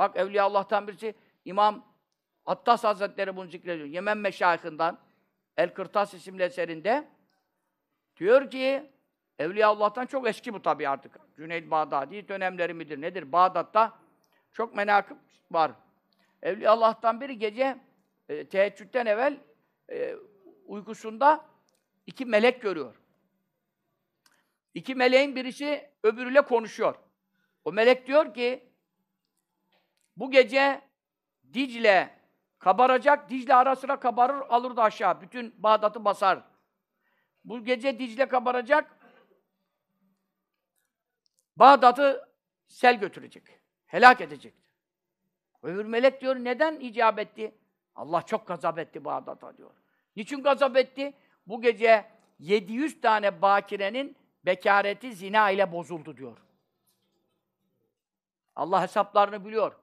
Bak Evliya Allah'tan birisi İmam Attas Hazretleri bunu zikrediyor. Yemen meşayihinden El Kırtas isimli eserinde diyor ki Evliya Allah'tan çok eski bu tabi artık. Cüneyd Bağdadi dönemleri midir nedir? Bağdat'ta çok menakıp var. Evliya Allah'tan biri gece e, teheccüden evvel e, uykusunda iki melek görüyor. İki meleğin birisi öbürüyle konuşuyor. O melek diyor ki bu gece Dicle kabaracak, Dicle ara sıra kabarır, alır da aşağı. Bütün Bağdat'ı basar. Bu gece Dicle kabaracak, Bağdat'ı sel götürecek. Helak edecek. Öbür melek diyor, neden icap etti? Allah çok gazap etti Bağdat'a diyor. Niçin gazap etti? Bu gece 700 tane bakirenin bekareti zina ile bozuldu diyor. Allah hesaplarını biliyor.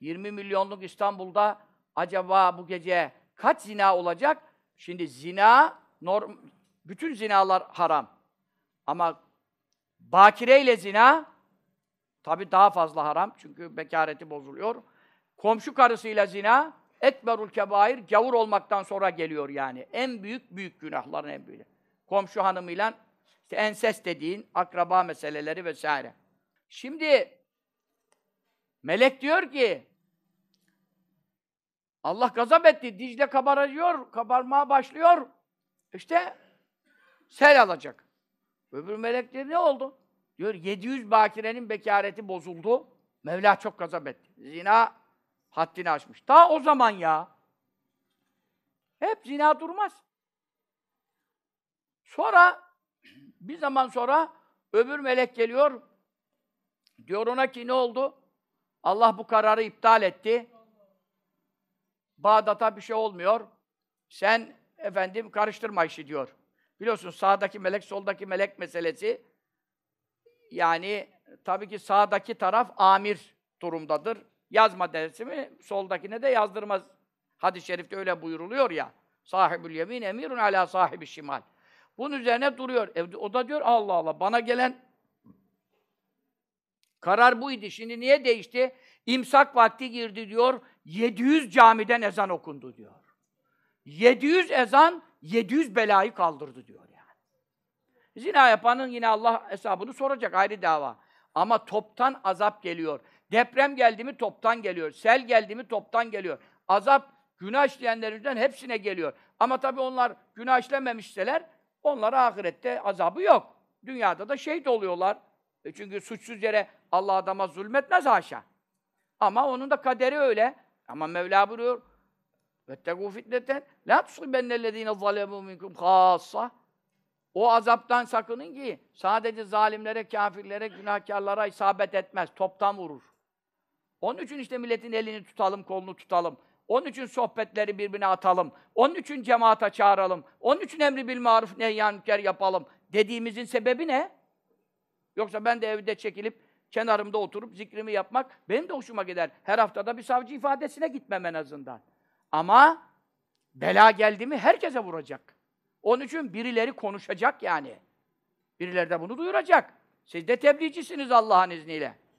20 milyonluk İstanbul'da acaba bu gece kaç zina olacak? Şimdi zina, norm, bütün zinalar haram. Ama bakireyle zina tabi daha fazla haram çünkü bekareti bozuluyor. Komşu karısıyla zina ekberul kebair gavur olmaktan sonra geliyor yani. En büyük büyük günahların en büyüğü. Komşu hanımıyla işte enses dediğin akraba meseleleri vesaire. Şimdi melek diyor ki Allah gazap etti. Dicle kabarıyor, kabarmaya başlıyor. İşte sel alacak. Öbür melekler ne oldu? Diyor 700 bakirenin bekareti bozuldu. Mevla çok gazap etti. Zina haddini aşmış. Daha o zaman ya. Hep zina durmaz. Sonra bir zaman sonra öbür melek geliyor. Diyor ona ki ne oldu? Allah bu kararı iptal etti. Bağdat'a bir şey olmuyor. Sen efendim karıştırma işi diyor. Biliyorsun sağdaki melek, soldaki melek meselesi yani tabii ki sağdaki taraf amir durumdadır. Yazma dersimi soldakine de yazdırmaz. Hadis-i şerifte öyle buyuruluyor ya. Sahibül yemin emirun ala sahibi şimal. Bunun üzerine duruyor. E, o da diyor Allah Allah bana gelen Karar buydu. Şimdi niye değişti? İmsak vakti girdi diyor. 700 camiden ezan okundu diyor. 700 ezan 700 belayı kaldırdı diyor yani. Zina yapanın yine Allah hesabını soracak ayrı dava. Ama toptan azap geliyor. Deprem geldi mi toptan geliyor. Sel geldi mi toptan geliyor. Azap günah işleyenlerinden hepsine geliyor. Ama tabii onlar günah işlememişseler onlara ahirette azabı yok. Dünyada da şehit oluyorlar. E çünkü suçsuz yere Allah adama zulmetmez haşa. Ama onun da kaderi öyle. Ama Mevla buyuruyor. Vettegû fitneten la tusibennellezîne zalemû minkum khâssa. O azaptan sakının ki sadece zalimlere, kafirlere, günahkarlara isabet etmez. Toptan vurur. Onun için işte milletin elini tutalım, kolunu tutalım. Onun için sohbetleri birbirine atalım. Onun için cemaata çağıralım. Onun için emri bil maruf nehyan yapalım. Dediğimizin sebebi ne? Yoksa ben de evde çekilip kenarımda oturup zikrimi yapmak benim de hoşuma gider. Her haftada bir savcı ifadesine gitmem en azından. Ama bela geldi mi herkese vuracak. Onun için birileri konuşacak yani. Birileri de bunu duyuracak. Siz de tebliğcisiniz Allah'ın izniyle.